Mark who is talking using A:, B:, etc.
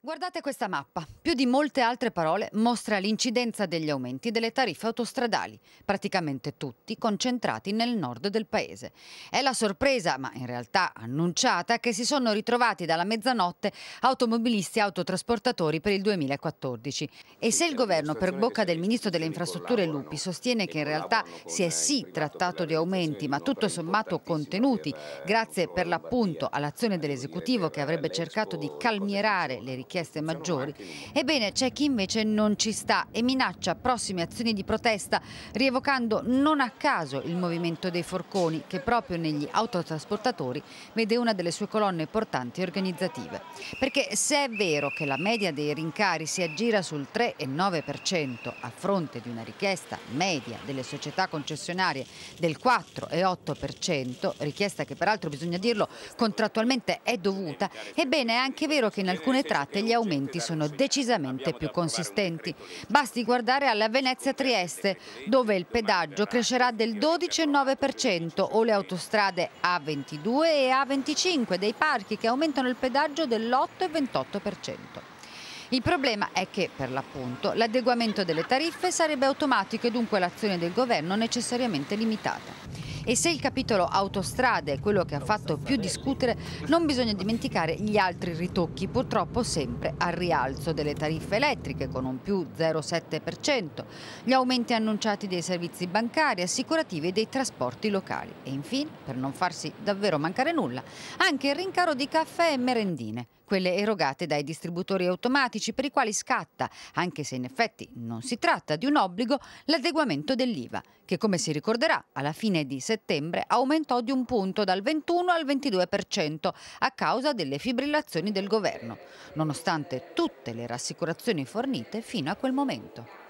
A: Guardate questa mappa. Più di molte altre parole mostra l'incidenza degli aumenti delle tariffe autostradali, praticamente tutti concentrati nel nord del paese. È la sorpresa, ma in realtà annunciata, che si sono ritrovati dalla mezzanotte automobilisti e autotrasportatori per il 2014. E se il governo, per bocca del ministro delle infrastrutture Lupi, sostiene che in realtà si è sì trattato di aumenti, ma tutto sommato contenuti, grazie per l'appunto all'azione dell'esecutivo che avrebbe cercato di calmierare le richieste richieste maggiori. Ebbene, c'è chi invece non ci sta e minaccia prossime azioni di protesta, rievocando non a caso il movimento dei forconi, che proprio negli autotrasportatori vede una delle sue colonne portanti organizzative. Perché se è vero che la media dei rincari si aggira sul 3,9% a fronte di una richiesta media delle società concessionarie del 4,8%, richiesta che peraltro bisogna dirlo contrattualmente è dovuta, ehm, ebbene è anche vero che in alcune tratte parte gli aumenti sono decisamente più consistenti. Basti guardare alla Venezia-Trieste, dove il pedaggio crescerà del 12,9% o le autostrade A22 e A25 dei parchi che aumentano il pedaggio dell'8,28%. Il problema è che, per l'appunto, l'adeguamento delle tariffe sarebbe automatico e dunque l'azione del governo necessariamente limitata. E se il capitolo autostrade è quello che ha fatto più discutere, non bisogna dimenticare gli altri ritocchi, purtroppo sempre al rialzo delle tariffe elettriche con un più 0,7%, gli aumenti annunciati dei servizi bancari, assicurativi e dei trasporti locali. E infine, per non farsi davvero mancare nulla, anche il rincaro di caffè e merendine quelle erogate dai distributori automatici per i quali scatta, anche se in effetti non si tratta di un obbligo, l'adeguamento dell'IVA, che come si ricorderà alla fine di settembre aumentò di un punto dal 21 al 22% a causa delle fibrillazioni del governo, nonostante tutte le rassicurazioni fornite fino a quel momento.